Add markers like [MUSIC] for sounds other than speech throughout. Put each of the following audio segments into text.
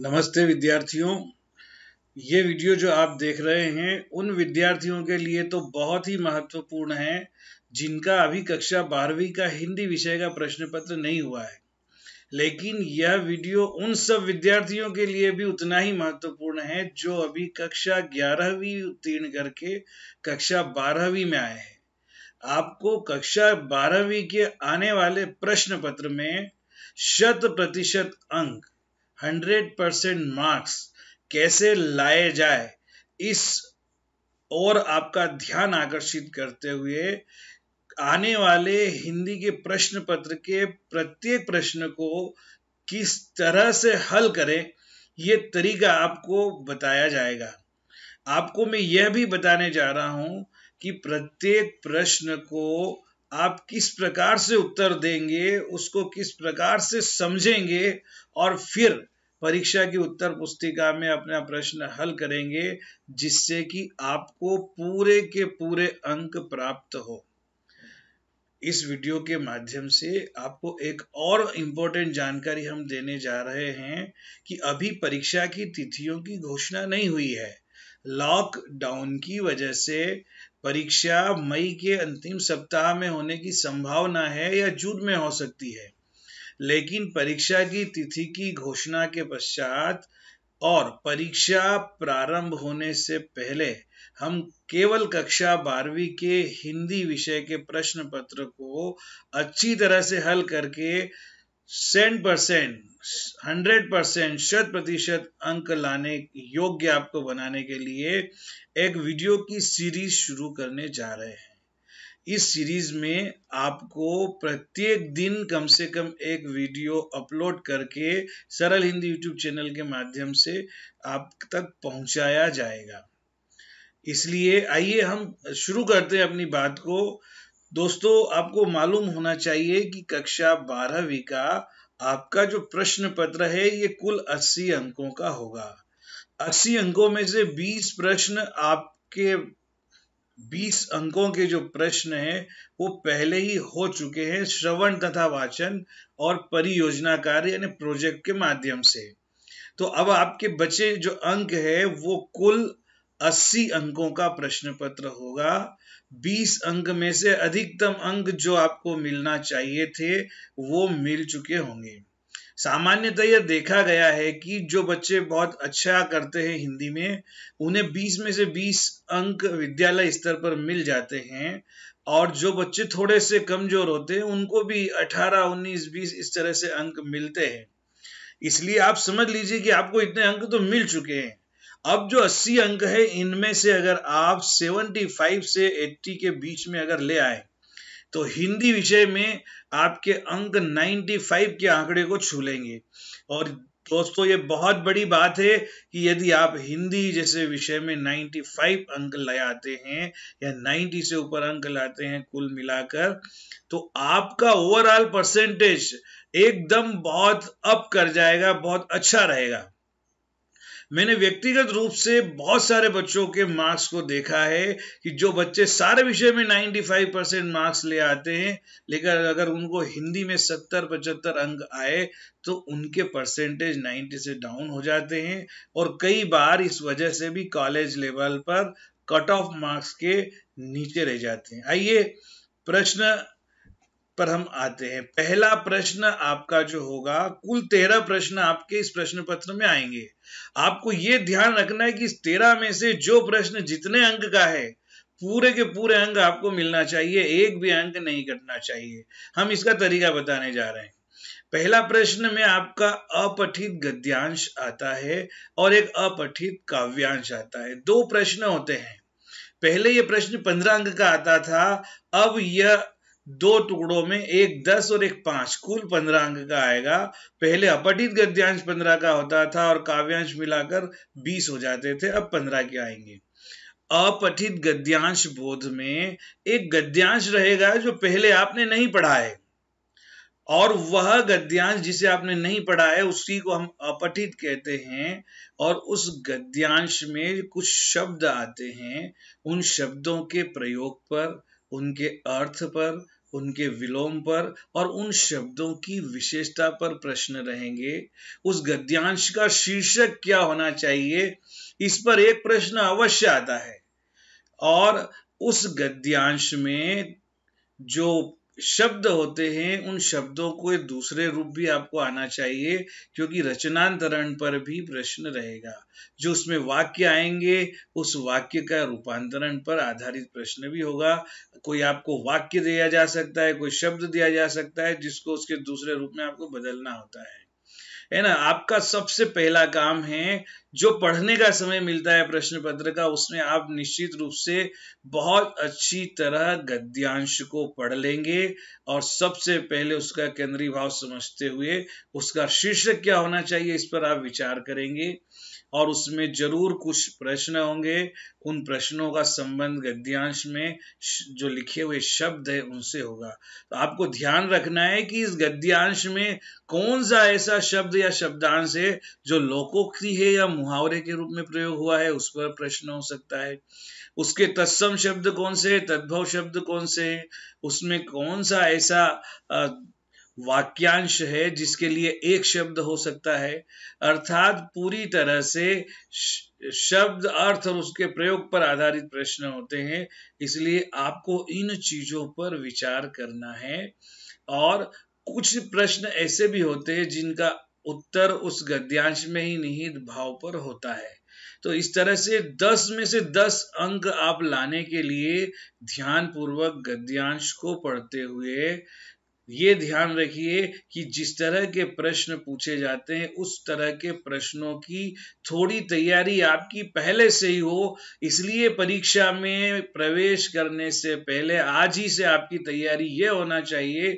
नमस्ते विद्यार्थियों ये वीडियो जो आप देख रहे हैं उन विद्यार्थियों के लिए तो बहुत ही महत्वपूर्ण है जिनका अभी कक्षा बारहवीं का हिंदी विषय का प्रश्न पत्र नहीं हुआ है लेकिन यह वीडियो उन सब विद्यार्थियों के लिए भी उतना ही महत्वपूर्ण है जो अभी कक्षा ग्यारहवीं उत्तीर्ण करके कक्षा बारहवीं में आए हैं आपको कक्षा बारहवीं के आने वाले प्रश्न पत्र में शत प्रतिशत अंक हंड्रेड परसेंट मार्क्स कैसे लाए जाए इस और आपका ध्यान आकर्षित करते हुए आने वाले हिंदी के प्रश्न पत्र के प्रत्येक प्रश्न को किस तरह से हल करें ये तरीका आपको बताया जाएगा आपको मैं यह भी बताने जा रहा हूं कि प्रत्येक प्रश्न को आप किस प्रकार से उत्तर देंगे उसको किस प्रकार से समझेंगे और फिर परीक्षा की उत्तर पुस्तिका में अपना प्रश्न हल करेंगे जिससे कि आपको पूरे के पूरे अंक प्राप्त हो इस वीडियो के माध्यम से आपको एक और इम्पोर्टेंट जानकारी हम देने जा रहे हैं कि अभी परीक्षा की तिथियों की घोषणा नहीं हुई है लॉकडाउन की वजह से परीक्षा मई के अंतिम सप्ताह में होने की संभावना है या जून में हो सकती है लेकिन परीक्षा की तिथि की घोषणा के पश्चात और परीक्षा प्रारंभ होने से पहले हम केवल कक्षा बारहवीं के हिंदी विषय के प्रश्न पत्र को अच्छी तरह से हल करके सेंट परसेंट हंड्रेड परसेंट शत प्रतिशत अंक लाने योग्य आपको बनाने के लिए एक वीडियो की सीरीज शुरू करने जा रहे हैं इस सीरीज में आपको प्रत्येक दिन कम से कम एक वीडियो अपलोड करके सरल हिंदी यूट्यूब चैनल के माध्यम से आप तक पहुंचाया जाएगा इसलिए आइए हम शुरू करते हैं अपनी बात को दोस्तों आपको मालूम होना चाहिए कि कक्षा बारहवीं का आपका जो प्रश्न पत्र है ये कुल 80 अंकों का होगा 80 अंकों में से 20 प्रश्न आपके बीस अंकों के जो प्रश्न हैं वो पहले ही हो चुके हैं श्रवण तथा वाचन और परियोजना कार्य यानी प्रोजेक्ट के माध्यम से तो अब आपके बचे जो अंक है वो कुल अस्सी अंकों का प्रश्न पत्र होगा बीस अंक में से अधिकतम अंक जो आपको मिलना चाहिए थे वो मिल चुके होंगे सामान्यतः देखा गया है कि जो बच्चे बहुत अच्छा करते हैं हिंदी में उन्हें 20 में से 20 अंक विद्यालय स्तर पर मिल जाते हैं और जो बच्चे थोड़े से कमजोर होते हैं उनको भी 18, 19, 20 इस तरह से अंक मिलते हैं इसलिए आप समझ लीजिए कि आपको इतने अंक तो मिल चुके हैं अब जो 80 अंक है इनमें से अगर आप 75 से 80 के बीच में अगर ले आए तो हिंदी विषय में आपके अंक 95 के आंकड़े को छू लेंगे और दोस्तों ये बहुत बड़ी बात है कि यदि आप हिंदी जैसे विषय में 95 अंक आते हैं या 90 से ऊपर अंक लाते हैं कुल मिलाकर तो आपका ओवरऑल परसेंटेज एकदम बहुत अप कर जाएगा बहुत अच्छा रहेगा मैंने व्यक्तिगत रूप से बहुत सारे बच्चों के मार्क्स को देखा है कि जो बच्चे सारे विषय में 95 परसेंट मार्क्स ले आते हैं लेकिन अगर उनको हिंदी में 70 पचहत्तर अंक आए तो उनके परसेंटेज 90 से डाउन हो जाते हैं और कई बार इस वजह से भी कॉलेज लेवल पर कट ऑफ मार्क्स के नीचे रह जाते हैं आइए प्रश्न पर हम आते हैं पहला प्रश्न आपका जो होगा कुल तेरह प्रश्न आपके इस प्रश्न पत्र में आएंगे आपको ये ध्यान रखना है कि इस तेरह में से जो प्रश्न जितने अंक का है पूरे के पूरे अंक आपको मिलना चाहिए एक भी अंक नहीं कटना चाहिए हम इसका तरीका बताने जा रहे हैं पहला प्रश्न में आपका अपठित गद्यांश आता है और एक अपठित काव्यांश आता है दो प्रश्न होते हैं पहले ये प्रश्न पंद्रह अंक का आता था अब यह दो टुकड़ों में एक दस और एक पांच कुल पंद्रह अंक का आएगा पहले अपठित गद्यांश पंद्रह का होता था और काव्यांश मिलाकर बीस हो जाते थे अब पंद्रह के आएंगे अपठित गद्यांश बोध में एक गद्यांश रहेगा जो पहले आपने नहीं पढ़ा है और वह गद्यांश जिसे आपने नहीं पढ़ा है उसी को हम अपठित कहते हैं और उस गद्यांश में कुछ शब्द आते हैं उन शब्दों के प्रयोग पर उनके अर्थ पर उनके विलोम पर और उन शब्दों की विशेषता पर प्रश्न रहेंगे उस गद्यांश का शीर्षक क्या होना चाहिए इस पर एक प्रश्न अवश्य आता है और उस गद्यांश में जो शब्द होते हैं उन शब्दों को दूसरे रूप भी आपको आना चाहिए क्योंकि रचनांतरण पर भी प्रश्न रहेगा जो उसमें वाक्य आएंगे उस वाक्य का रूपांतरण पर आधारित प्रश्न भी होगा कोई आपको वाक्य दिया जा सकता है कोई शब्द दिया जा सकता है जिसको उसके दूसरे रूप में आपको बदलना होता है है ना आपका सबसे पहला काम है जो पढ़ने का समय मिलता है प्रश्न पत्र का उसमें आप निश्चित रूप से बहुत अच्छी तरह गद्यांश को पढ़ लेंगे और सबसे पहले उसका केंद्रीय भाव समझते हुए उसका शीर्षक क्या होना चाहिए इस पर आप विचार करेंगे और उसमें जरूर कुछ प्रश्न होंगे उन प्रश्नों का संबंध गद्यांश में जो लिखे हुए शब्द है उनसे होगा तो आपको ध्यान रखना है कि इस गद्यांश में कौन सा ऐसा शब्द या शब्दांश है जो लोकोक्ति है या मुहावरे के रूप में प्रयोग हुआ है उस पर प्रश्न हो सकता है उसके तत्सम शब्द कौन से तद्भव शब्द कौन से उसमें कौन सा ऐसा वाक्यांश है जिसके लिए एक शब्द हो सकता है अर्थात पूरी तरह से शब्द अर्थ और उसके प्रयोग पर आधारित प्रश्न होते हैं इसलिए आपको इन चीजों पर विचार करना है और कुछ प्रश्न ऐसे भी होते हैं जिनका उत्तर उस गद्यांश में ही निहित भाव पर होता है तो इस तरह से दस में से दस अंक आप लाने के लिए ध्यान पूर्वक गद्यांश को पढ़ते हुए ये ध्यान रखिए कि जिस तरह के प्रश्न पूछे जाते हैं उस तरह के प्रश्नों की थोड़ी तैयारी आपकी पहले से ही हो इसलिए परीक्षा में प्रवेश करने से पहले आज ही से आपकी तैयारी ये होना चाहिए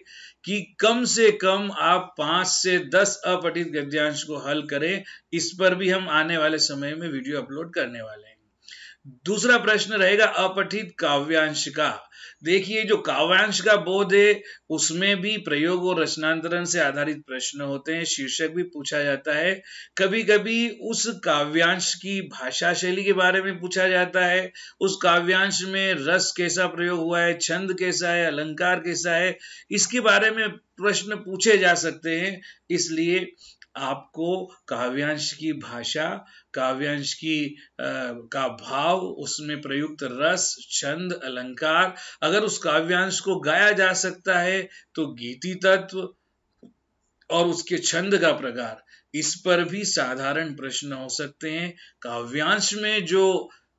कि कम से कम आप पांच से दस अपठित गद्यांश को हल करें इस पर भी हम आने वाले समय में वीडियो अपलोड करने वाले हैं दूसरा प्रश्न रहेगा अपठित काव्यांश का देखिए जो काव्यांश का बोध है उसमें भी प्रयोग और रचनांतरण से आधारित प्रश्न होते हैं शीर्षक भी पूछा जाता है कभी कभी उस काव्यांश की भाषा शैली के बारे में पूछा जाता है उस काव्यांश में रस कैसा प्रयोग हुआ है छंद कैसा है अलंकार कैसा है इसके बारे में प्रश्न पूछे जा सकते हैं इसलिए आपको काव्यांश की भाषा काव्यांश की आ, का भाव उसमें प्रयुक्त रस छंद अलंकार अगर उस काव्यांश को गाया जा सकता है तो गीति तत्व और उसके छंद का प्रकार इस पर भी साधारण प्रश्न हो सकते हैं काव्यांश में जो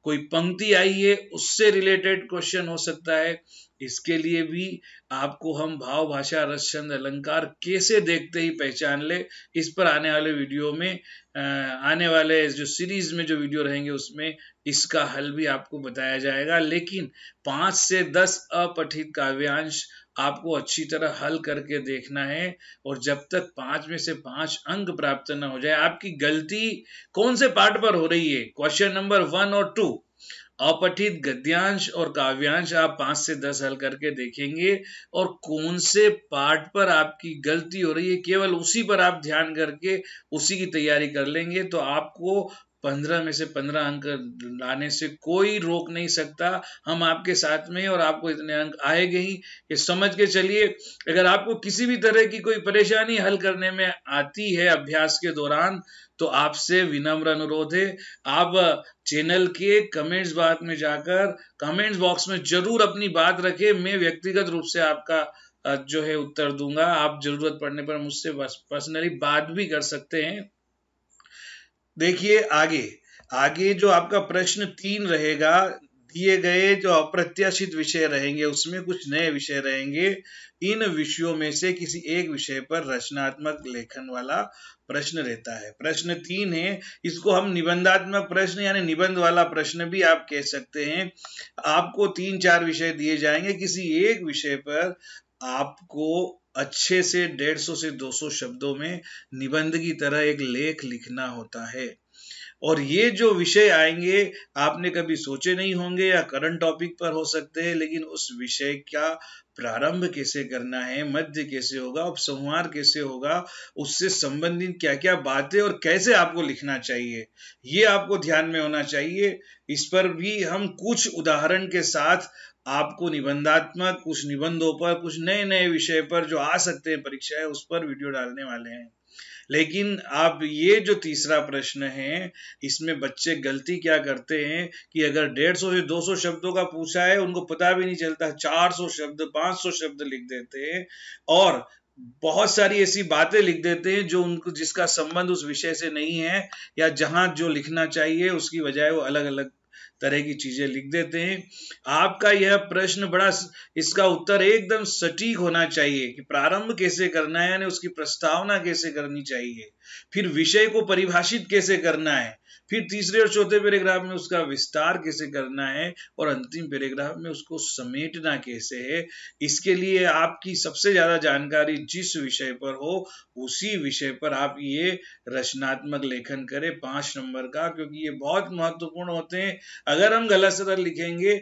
कोई पंक्ति आई है उससे रिलेटेड क्वेश्चन हो सकता है इसके लिए भी आपको हम भाव भाषा रस छंद अलंकार कैसे देखते ही पहचान ले इस पर आने वाले वीडियो में आने वाले जो सीरीज में जो वीडियो रहेंगे उसमें इसका हल भी आपको बताया जाएगा लेकिन पांच से दस अपठित काव्यांश आपको अच्छी तरह हल करके देखना है और जब तक पांच में से पांच अंक प्राप्त न हो जाए आपकी गलती कौन से पार्ट पर हो रही है क्वेश्चन नंबर वन और टू अपठित गद्यांश और काव्यांश आप पांच से दस हल करके देखेंगे और कौन से पार्ट पर आपकी गलती हो रही है केवल उसी पर आप ध्यान करके उसी की तैयारी कर लेंगे तो आपको पंद्रह में से पंद्रह अंक लाने से कोई रोक नहीं सकता हम आपके साथ में और आपको इतने अंक आएंगे ही ये समझ के चलिए अगर आपको किसी भी तरह की कोई परेशानी हल करने में आती है अभ्यास के दौरान तो आपसे विनम्र अनुरोध है आप चैनल के कमेंट्स बात में जाकर कमेंट्स बॉक्स में जरूर अपनी बात रखें मैं व्यक्तिगत रूप से आपका जो है उत्तर दूंगा आप जरूरत पड़ने पर मुझसे पर्सनली बात भी कर सकते हैं देखिए आगे आगे जो आपका प्रश्न तीन रहेगा दिए गए जो अप्रत्याशित विषय रहेंगे उसमें कुछ नए विषय रहेंगे इन विषयों में से किसी एक विषय पर रचनात्मक लेखन वाला प्रश्न रहता है प्रश्न तीन है इसको हम निबंधात्मक प्रश्न यानी निबंध वाला प्रश्न भी आप कह सकते हैं आपको तीन चार विषय दिए जाएंगे किसी एक विषय पर आपको अच्छे से 150 से 200 शब्दों में निबंध की तरह एक लेख लिखना होता है और ये जो विषय आएंगे आपने कभी सोचे नहीं होंगे या करंट टॉपिक पर हो सकते हैं लेकिन उस विषय का प्रारंभ कैसे करना है मध्य कैसे होगा उपसंहार कैसे होगा उससे संबंधित क्या क्या बातें और कैसे आपको लिखना चाहिए ये आपको ध्यान में होना चाहिए इस पर भी हम कुछ उदाहरण के साथ आपको निबंधात्मक कुछ निबंधों पर कुछ नए नए विषय पर जो आ सकते हैं परीक्षा है उस पर वीडियो डालने वाले हैं लेकिन आप ये जो तीसरा प्रश्न है इसमें बच्चे गलती क्या करते हैं कि अगर डेढ़ सौ से दो सौ शब्दों का पूछा है उनको पता भी नहीं चलता चार सौ शब्द पांच सौ शब्द लिख देते हैं और बहुत सारी ऐसी बातें लिख देते हैं जो उनको जिसका संबंध उस विषय से नहीं है या जहां जो लिखना चाहिए उसकी बजाय वो अलग अलग तरह की चीजें लिख देते हैं आपका यह प्रश्न बड़ा इसका उत्तर एकदम सटीक होना चाहिए कि प्रारंभ कैसे करना है यानी उसकी प्रस्तावना कैसे करनी चाहिए फिर विषय को परिभाषित कैसे करना है फिर तीसरे और चौथे पैराग्राफ में उसका विस्तार कैसे करना है और अंतिम पैराग्राफ में उसको समेटना कैसे है इसके लिए आपकी सबसे ज़्यादा जानकारी जिस विषय पर हो उसी विषय पर आप ये रचनात्मक लेखन करें पांच नंबर का क्योंकि ये बहुत महत्वपूर्ण होते हैं अगर हम गलत सतर लिखेंगे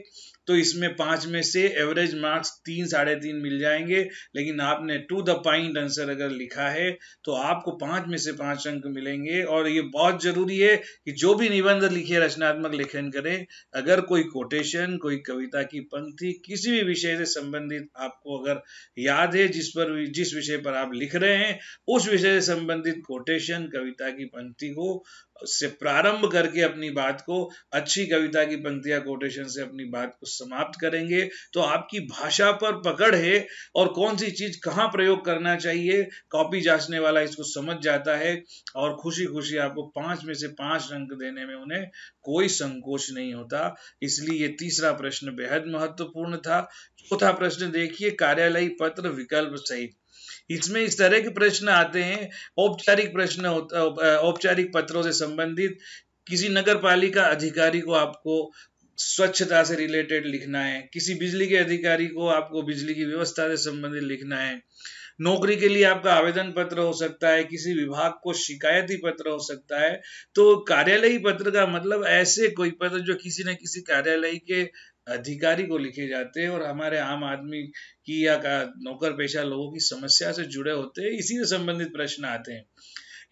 तो इसमें पांच में से एवरेज मार्क्स तीन साढ़े तीन मिल जाएंगे लेकिन आपने टू द पॉइंट आंसर अगर लिखा है तो आपको पांच में से पांच अंक मिलेंगे और ये बहुत ज़रूरी है कि जो भी निबंध लिखे रचनात्मक लेखन करें अगर कोई कोटेशन कोई कविता की पंक्ति किसी भी विषय से संबंधित आपको अगर याद है जिस पर जिस विषय पर आप लिख रहे हैं उस विषय से संबंधित कोटेशन कविता की पंक्ति को से प्रारंभ करके अपनी बात को अच्छी कविता की पंक्तियां कोटेशन से अपनी बात को समाप्त करेंगे तो आपकी भाषा पर पकड़ है और कौन सी चीज कहाँ प्रयोग करना चाहिए कॉपी जांचने वाला इसको समझ जाता है और खुशी खुशी आपको पांच में से पांच रंग देने में उन्हें कोई संकोच नहीं होता इसलिए ये तीसरा प्रश्न बेहद महत्वपूर्ण था चौथा प्रश्न देखिए कार्यालय पत्र विकल्प सहित इसमें इस तरह के प्रश्न आते हैं औपचारिक प्रश्न होता औपचारिक पत्रों से संबंधित किसी नगर पालिका अधिकारी को आपको स्वच्छता से रिलेटेड लिखना है किसी बिजली के अधिकारी को आपको बिजली की व्यवस्था से संबंधित लिखना है नौकरी के लिए आपका आवेदन पत्र हो सकता है किसी विभाग को शिकायती पत्र हो सकता है तो कार्यालयी पत्र का मतलब ऐसे कोई पत्र जो किसी न किसी कार्यालय के अधिकारी को लिखे जाते हैं और हमारे आम आदमी की या का नौकर पेशा लोगों की समस्या से जुड़े होते हैं इसी से संबंधित प्रश्न आते हैं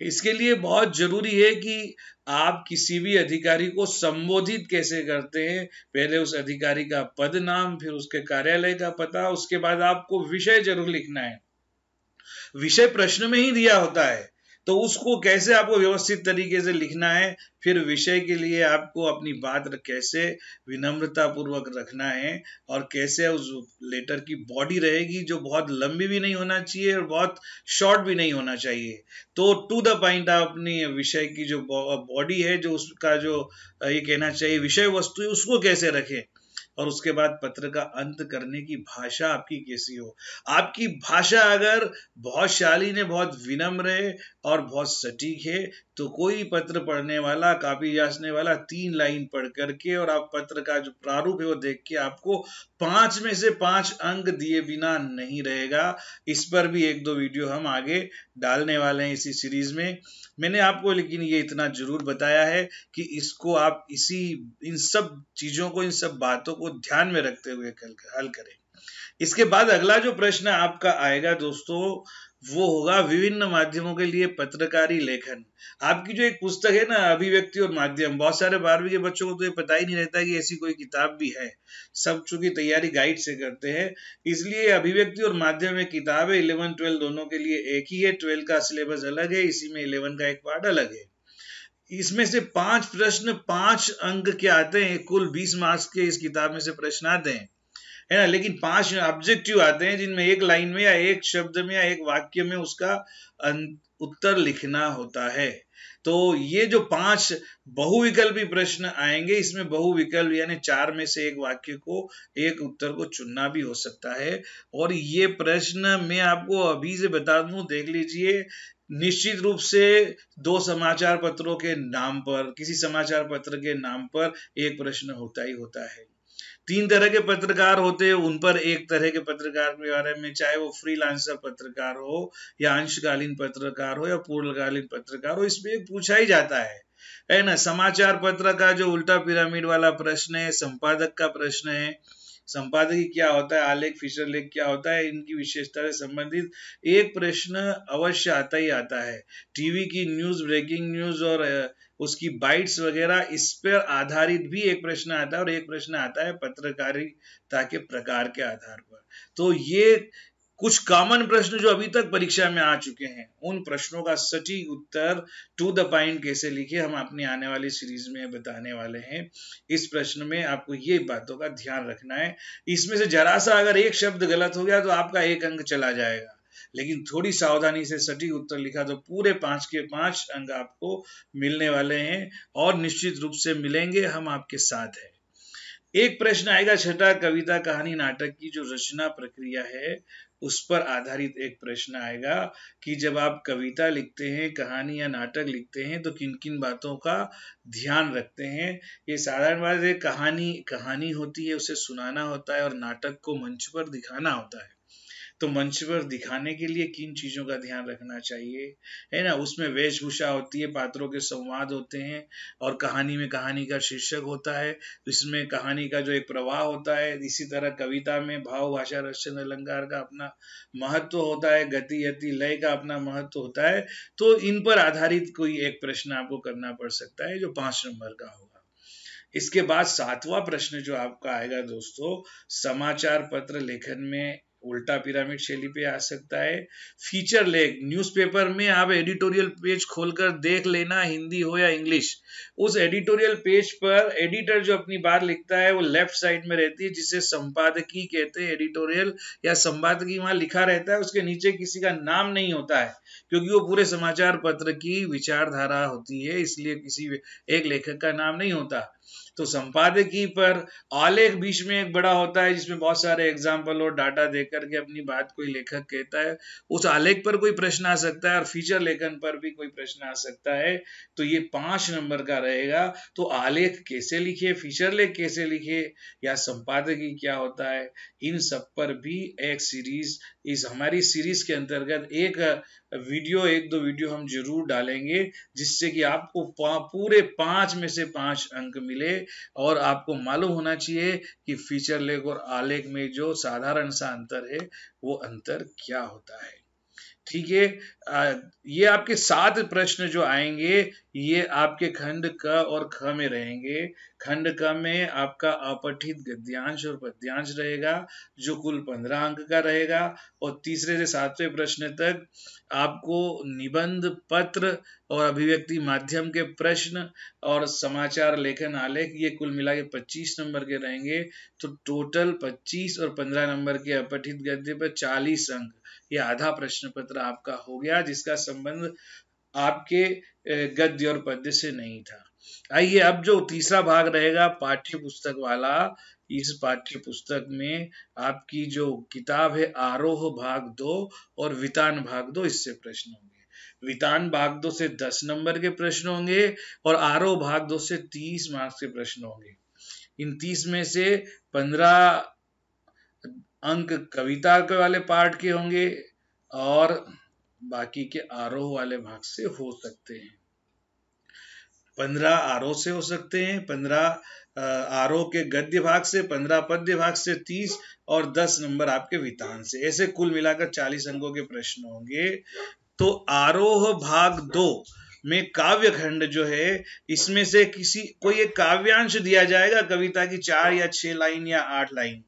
इसके लिए बहुत जरूरी है कि आप किसी भी अधिकारी को संबोधित कैसे करते हैं पहले उस अधिकारी का पद नाम फिर उसके कार्यालय का पता उसके बाद आपको विषय जरूर लिखना है विषय प्रश्न में ही दिया होता है तो उसको कैसे आपको व्यवस्थित तरीके से लिखना है फिर विषय के लिए आपको अपनी बात कैसे विनम्रता पूर्वक रखना है और कैसे उस लेटर की बॉडी रहेगी जो बहुत लंबी भी नहीं होना चाहिए और बहुत शॉर्ट भी नहीं होना चाहिए तो टू द पॉइंट आप अपनी विषय की जो बॉडी है जो उसका जो ये कहना चाहिए विषय वस्तु उसको कैसे रखें और उसके बाद पत्र का अंत करने की भाषा आपकी कैसी हो आपकी भाषा अगर बहुत शालीन है बहुत विनम्र है और बहुत सटीक है तो कोई पत्र पढ़ने वाला कापी जांचने वाला तीन लाइन पढ़ करके और आप पत्र का जो प्रारूप है वो देख के आपको पांच में से पांच अंक दिए बिना नहीं रहेगा इस पर भी एक दो वीडियो हम आगे डालने वाले हैं इसी सीरीज में मैंने आपको लेकिन ये इतना जरूर बताया है कि इसको आप इसी इन सब चीजों को इन सब बातों को ध्यान में रखते हुए हल करें इसके बाद अगला जो प्रश्न आपका आएगा दोस्तों वो होगा विभिन्न माध्यमों के लिए पत्रकारी लेखन आपकी जो एक पुस्तक है ना अभिव्यक्ति और माध्यम बहुत सारे बारहवीं के बच्चों को तो ये पता ही नहीं रहता कि ऐसी कोई किताब भी है सब चूंकि तैयारी गाइड से करते हैं इसलिए अभिव्यक्ति और माध्यम में किताब है इलेवन ट्वेल्व दोनों के लिए एक ही है ट्वेल्व का सिलेबस अलग है इसी में इलेवन का एक पार्ट अलग है इसमें से पांच प्रश्न पांच अंक के आते हैं कुल बीस मार्क्स के इस किताब में से प्रश्न आते हैं है ना लेकिन पांच ऑब्जेक्टिव आते हैं जिनमें एक लाइन में या एक शब्द में या एक वाक्य में उसका अं-, उत्तर लिखना होता है तो ये जो पांच बहुविकल्पी प्रश्न आएंगे इसमें बहुविकल्प यानी चार में से एक वाक्य को एक उत्तर को चुनना भी हो सकता है और ये प्रश्न मैं आपको अभी से बता दू देख लीजिए निश्चित रूप से दो समाचार पत्रों के नाम पर किसी समाचार पत्र के नाम पर एक प्रश्न होता ही होता है तीन तरह के पत्रकार होते हैं उन पर एक तरह के पत्रकार के बारे में चाहे वो फ्रीलांसर पत्रकार हो या अंशकालीन पत्रकार हो या पूर्णकालीन पत्रकार हो इसमें एक पूछा ही जाता है है ना समाचार पत्र का जो उल्टा पिरामिड वाला प्रश्न है संपादक का प्रश्न है संपादकी क्या होता है आलेख फीचर लेख क्या होता है इनकी विशेषता से संबंधित एक प्रश्न अवश्य आता ही आता है टीवी की न्यूज ब्रेकिंग न्यूज और उसकी बाइट्स वगैरह इस पर आधारित भी एक प्रश्न आता है और एक प्रश्न आता है पत्रकारिता के प्रकार के आधार पर तो ये कुछ कॉमन प्रश्न जो अभी तक परीक्षा में आ चुके हैं उन प्रश्नों का सटीक उत्तर टू द पॉइंट कैसे लिखे हम अपनी आने वाली सीरीज में बताने वाले हैं इस प्रश्न में आपको ये बातों का ध्यान रखना है इसमें से जरा सा अगर एक शब्द गलत हो गया तो आपका एक अंक चला जाएगा लेकिन थोड़ी सावधानी से सटीक उत्तर लिखा तो पूरे पांच के पांच अंग आपको मिलने वाले हैं और निश्चित रूप से मिलेंगे हम आपके साथ हैं एक प्रश्न आएगा छठा कविता कहानी नाटक की जो रचना प्रक्रिया है उस पर आधारित एक प्रश्न आएगा कि जब आप कविता लिखते हैं कहानी या नाटक लिखते हैं तो किन किन बातों का ध्यान रखते हैं ये साधारण बात है कहानी कहानी होती है उसे सुनाना होता है और नाटक को मंच पर दिखाना होता है तो मंच पर दिखाने के लिए किन चीज़ों का ध्यान रखना चाहिए है ना उसमें वेशभूषा होती है पात्रों के संवाद होते हैं और कहानी में कहानी का शीर्षक होता है इसमें कहानी का जो एक प्रवाह होता है इसी तरह कविता में भाव भाषा रचन अलंकार का अपना महत्व होता है गति यति लय का अपना महत्व होता है तो इन पर आधारित कोई एक प्रश्न आपको करना पड़ सकता है जो पांच नंबर का होगा इसके बाद सातवां प्रश्न जो आपका आएगा दोस्तों समाचार पत्र लेखन में उल्टा पिरामिड शैली पे आ सकता है फीचर लेख न्यूज़पेपर में आप एडिटोरियल पेज खोलकर देख लेना हिंदी हो या इंग्लिश उस एडिटोरियल पेज पर एडिटर जो अपनी बात लिखता है वो लेफ्ट साइड में रहती है जिसे संपादकी कहते हैं एडिटोरियल या संपादकी वहां लिखा रहता है उसके नीचे किसी का नाम नहीं होता है क्योंकि वो पूरे समाचार पत्र की विचारधारा होती है इसलिए किसी एक लेखक का नाम नहीं होता तो संपादकीय पर आलेख बीच में एक बड़ा होता है जिसमें बहुत सारे एग्जाम्पल और डाटा देकर के अपनी बात कोई लेखक कहता है उस आलेख पर कोई प्रश्न आ सकता है और फीचर लेखन पर भी कोई प्रश्न आ सकता है तो ये पांच नंबर का रहेगा तो आलेख कैसे लिखे फीचर लेख कैसे लिखे या संपादकीय क्या होता है इन सब पर भी एक सीरीज इस हमारी सीरीज के अंतर्गत एक वीडियो एक दो वीडियो हम जरूर डालेंगे जिससे कि आपको पूरे पांच में से पांच अंक मिले ले और आपको मालूम होना चाहिए कि फीचर लेग और आलेख में जो साधारण सा अंतर है वो अंतर क्या होता है ठीक है ये आपके सात प्रश्न जो आएंगे ये आपके खंड क और ख में रहेंगे खंड क में आपका अपठित गद्यांश और पद्यांश रहेगा जो कुल पंद्रह अंक का रहेगा और तीसरे से सातवें प्रश्न तक आपको निबंध पत्र और अभिव्यक्ति माध्यम के प्रश्न और समाचार लेखन आलेख ये कुल मिला के पच्चीस नंबर के रहेंगे तो टोटल पच्चीस और पंद्रह नंबर के अपठित गद्य पर चालीस अंक ये आधा प्रश्न पत्र आपका हो गया था जिसका संबंध आपके गद्य और पद्य से नहीं था आइए अब जो तीसरा भाग रहेगा पाठ्य पुस्तक वाला इस पाठ्य पुस्तक में आपकी जो किताब है आरोह भाग दो और वितान भाग दो इससे प्रश्न होंगे वितान भाग दो से दस नंबर के प्रश्न होंगे और आरोह भाग दो से तीस मार्क्स के प्रश्न होंगे इन तीस में से पंद्रह अंक कविता के वाले पार्ट के होंगे और बाकी के आरोह वाले भाग से हो सकते हैं पंद्रह आरोह से हो सकते हैं पंद्रह आरोह के गद्य भाग से पंद्रह पद्य भाग से तीस और दस नंबर आपके वितान से ऐसे कुल मिलाकर चालीस अंकों के प्रश्न होंगे तो आरोह भाग दो में काव्य खंड जो है इसमें से किसी कोई एक काव्यांश दिया जाएगा कविता की चार या छह लाइन या आठ लाइन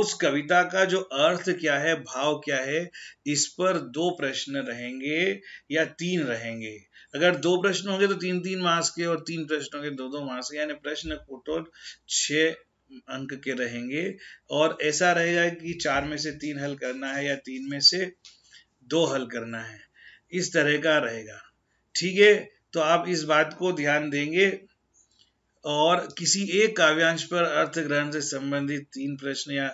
उस कविता का जो अर्थ क्या है भाव क्या है इस पर दो प्रश्न रहेंगे या तीन रहेंगे अगर दो प्रश्न होंगे तो तीन तीन मास के और तीन प्रश्न होंगे दो दो मास के यानी प्रश्न टोटल छः अंक के रहेंगे और ऐसा रहेगा कि चार में से तीन हल करना है या तीन में से दो हल करना है इस तरह का रहेगा ठीक है तो आप इस बात को ध्यान देंगे और किसी एक काव्यांश पर अर्थ ग्रहण से संबंधित तीन प्रश्न या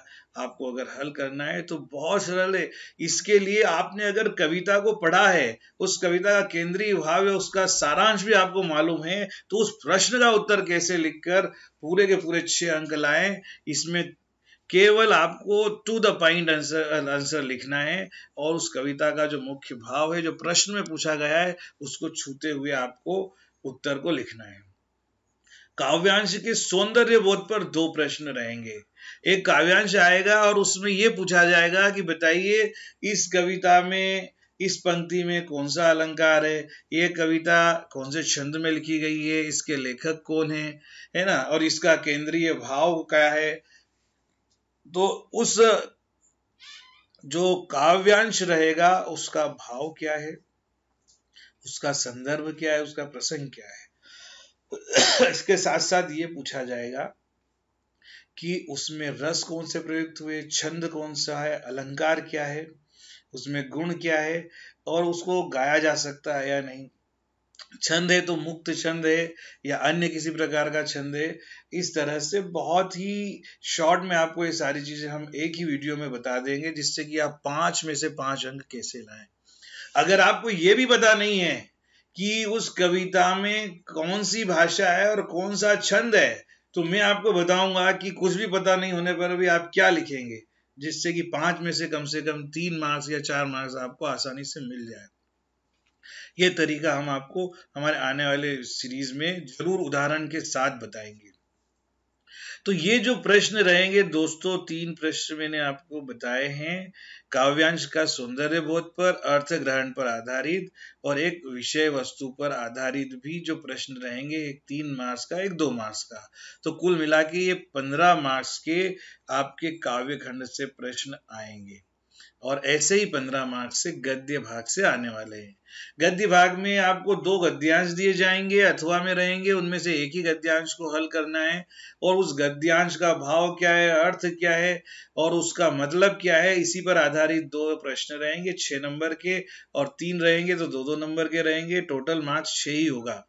आपको अगर हल करना है तो बहुत सरल है इसके लिए आपने अगर कविता को पढ़ा है उस कविता का केंद्रीय भाव या उसका सारांश भी आपको मालूम है तो उस प्रश्न का उत्तर कैसे लिखकर पूरे के पूरे छह अंक लाए इसमें केवल आपको to the point answer answer लिखना है और उस कविता का जो मुख्य भाव है जो प्रश्न में पूछा गया है उसको छूते हुए आपको उत्तर को लिखना है काव्यांश के सौंदर्य बोध पर दो प्रश्न रहेंगे एक काव्यांश आएगा और उसमें यह पूछा जाएगा कि बताइए इस कविता में इस पंक्ति में कौन सा अलंकार है ये कविता कौन से छंद में लिखी गई है इसके लेखक कौन है है ना और इसका केंद्रीय भाव क्या है तो उस जो काव्यांश रहेगा उसका भाव क्या है उसका संदर्भ क्या है उसका प्रसंग क्या है [COUGHS] इसके साथ साथ ये पूछा जाएगा कि उसमें रस कौन से प्रयुक्त हुए छंद कौन सा है अलंकार क्या है उसमें गुण क्या है और उसको गाया जा सकता है या नहीं छंद है तो मुक्त छंद है या अन्य किसी प्रकार का छंद है इस तरह से बहुत ही शॉर्ट में आपको ये सारी चीजें हम एक ही वीडियो में बता देंगे जिससे कि आप पांच में से पांच अंक कैसे लाएं अगर आपको ये भी पता नहीं है कि उस कविता में कौन सी भाषा है और कौन सा छंद है तो मैं आपको बताऊंगा कि कुछ भी पता नहीं होने पर भी आप क्या लिखेंगे जिससे कि पांच में से कम से कम तीन मार्क्स या चार मार्क्स आपको आसानी से मिल जाए ये तरीका हम आपको हमारे आने वाले सीरीज में जरूर उदाहरण के साथ बताएंगे तो ये जो प्रश्न रहेंगे दोस्तों तीन प्रश्न मैंने आपको बताए हैं काव्यांश का सौंदर्य बोध पर अर्थ ग्रहण पर आधारित और एक विषय वस्तु पर आधारित भी जो प्रश्न रहेंगे एक तीन मार्क्स का एक दो मार्क्स का तो कुल मिला के ये पंद्रह मार्क्स के आपके काव्य खंड से प्रश्न आएंगे और ऐसे ही पंद्रह मार्च से गद्य भाग से आने वाले हैं गद्य भाग में आपको दो गद्यांश दिए जाएंगे अथवा में रहेंगे उनमें से एक ही गद्यांश को हल करना है और उस गद्यांश का भाव क्या है अर्थ क्या है और उसका मतलब क्या है इसी पर आधारित दो प्रश्न रहेंगे छः नंबर के और तीन रहेंगे तो दो दो नंबर के रहेंगे टोटल मार्क्स छः ही होगा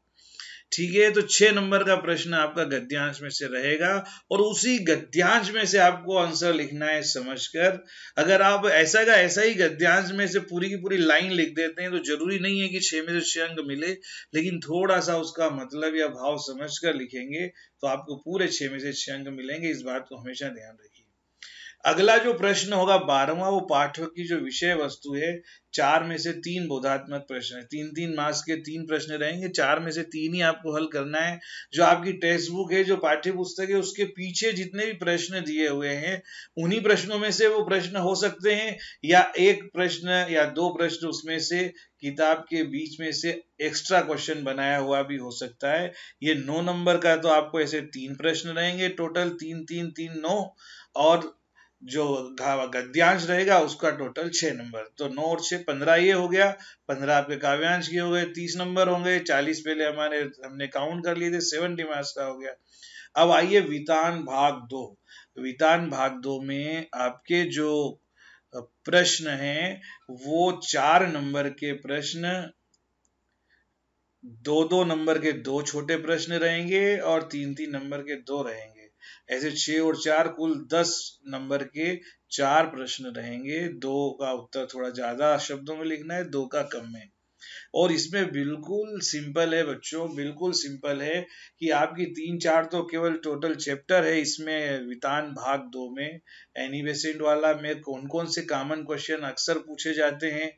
ठीक है तो छह नंबर का प्रश्न आपका गद्यांश में से रहेगा और उसी गद्यांश में से आपको आंसर लिखना है समझकर अगर आप ऐसा का ऐसा ही गद्यांश में से पूरी की पूरी लाइन लिख देते हैं तो जरूरी नहीं है कि छह में से छह अंक मिले लेकिन थोड़ा सा उसका मतलब या भाव समझ कर लिखेंगे तो आपको पूरे छह में से छह अंक मिलेंगे इस बात को हमेशा ध्यान रखें अगला जो प्रश्न होगा बारहवा वो पाठ की जो विषय वस्तु है चार में से तीन बोधात्मक प्रश्न है तीन तीन मास के तीन प्रश्न रहेंगे चार में से तीन ही आपको हल करना है जो आपकी टेक्स्ट बुक है जो पाठ्य पुस्तक है उसके पीछे जितने भी प्रश्न दिए हुए हैं उन्हीं प्रश्नों में से वो प्रश्न हो सकते हैं या एक प्रश्न या दो प्रश्न उसमें से किताब के बीच में से एक्स्ट्रा क्वेश्चन बनाया हुआ भी हो सकता है ये नौ नंबर का तो आपको ऐसे तीन प्रश्न रहेंगे टोटल तीन तीन तीन नौ और जो गद्यांश रहेगा उसका टोटल छह नंबर तो नौ और छह पंद्रह ये हो गया पंद्रह आपके काव्यांश के हो गए तीस नंबर होंगे चालीस पहले हमारे हमने काउंट कर लिए थे सेवेंटी मार्क्स का हो गया अब आइए वितान भाग दो वितान भाग दो में आपके जो प्रश्न हैं वो चार नंबर के प्रश्न दो दो नंबर के दो छोटे प्रश्न रहेंगे और तीन तीन नंबर के दो रहेंगे ऐसे छ और चार कुल दस नंबर के चार प्रश्न रहेंगे दो का उत्तर थोड़ा ज़्यादा शब्दों में लिखना है दो का कम में और इसमें बिल्कुल सिंपल है बच्चों बिल्कुल सिंपल है कि आपकी तीन चार तो केवल टोटल चैप्टर है इसमें वितान भाग दो में एनिवेसेंट वाला में कौन कौन से कॉमन क्वेश्चन अक्सर पूछे जाते हैं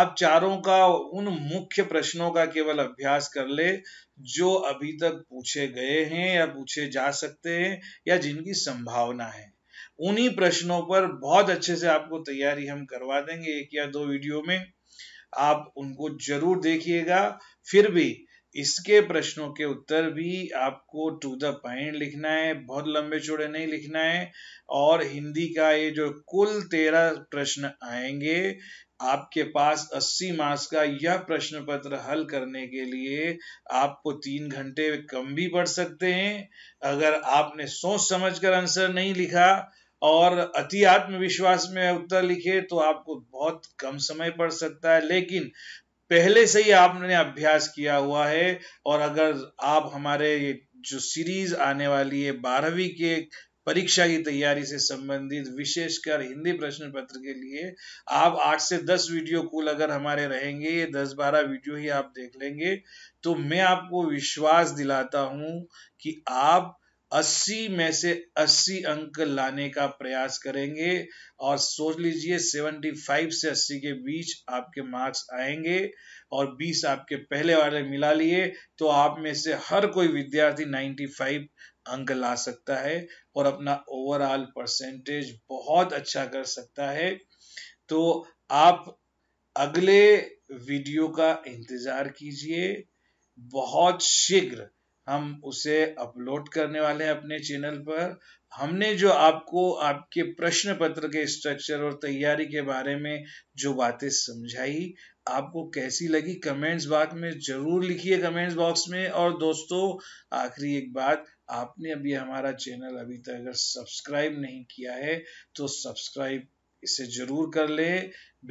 आप चारों का उन मुख्य प्रश्नों का केवल अभ्यास कर ले जो अभी तक पूछे गए हैं या पूछे जा सकते हैं या जिनकी संभावना है उन्हीं प्रश्नों पर बहुत अच्छे से आपको तैयारी हम करवा देंगे एक या दो वीडियो में आप उनको जरूर देखिएगा फिर भी इसके प्रश्नों के उत्तर भी आपको टू द पॉइंट लिखना है बहुत लंबे चौड़े नहीं लिखना है और हिंदी का ये जो कुल तेरह प्रश्न आएंगे आपके पास 80 मार्क्स का यह प्रश्न पत्र हल करने के लिए आपको तीन घंटे कम भी पढ़ सकते हैं अगर आपने सोच समझकर आंसर नहीं लिखा और अति आत्मविश्वास में उत्तर लिखे तो आपको बहुत कम समय पड़ सकता है लेकिन पहले से ही आपने अभ्यास किया हुआ है और अगर आप हमारे जो सीरीज आने वाली है बारहवीं के परीक्षा की तैयारी से संबंधित विशेषकर हिंदी प्रश्न पत्र के लिए आप आठ से दस वीडियो कुल अगर हमारे रहेंगे ये दस बारह वीडियो ही आप देख लेंगे तो मैं आपको विश्वास दिलाता हूं कि आप 80 में से 80 अंक लाने का प्रयास करेंगे और सोच लीजिए 75 से 80 के बीच आपके मार्क्स आएंगे और 20 आपके पहले वाले मिला लिए तो आप में से हर कोई विद्यार्थी 95 अंक ला सकता है और अपना ओवरऑल परसेंटेज बहुत अच्छा कर सकता है तो आप अगले वीडियो का इंतजार कीजिए बहुत शीघ्र हम उसे अपलोड करने वाले हैं अपने चैनल पर हमने जो आपको आपके प्रश्न पत्र के स्ट्रक्चर और तैयारी के बारे में जो बातें समझाई आपको कैसी लगी कमेंट्स बॉक्स में जरूर लिखिए कमेंट्स बॉक्स में और दोस्तों आखिरी एक बात आपने अभी हमारा चैनल अभी तक अगर सब्सक्राइब नहीं किया है तो सब्सक्राइब इसे जरूर कर ले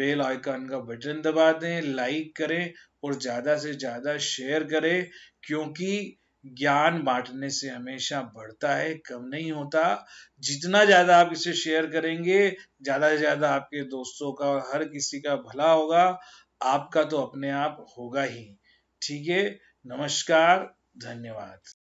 बेल आइकन का बटन दबा दें लाइक करें और ज़्यादा से ज़्यादा शेयर करें क्योंकि ज्ञान बांटने से हमेशा बढ़ता है कम नहीं होता जितना ज़्यादा आप इसे शेयर करेंगे ज़्यादा से ज़्यादा आपके दोस्तों का और हर किसी का भला होगा आपका तो अपने आप होगा ही ठीक है नमस्कार धन्यवाद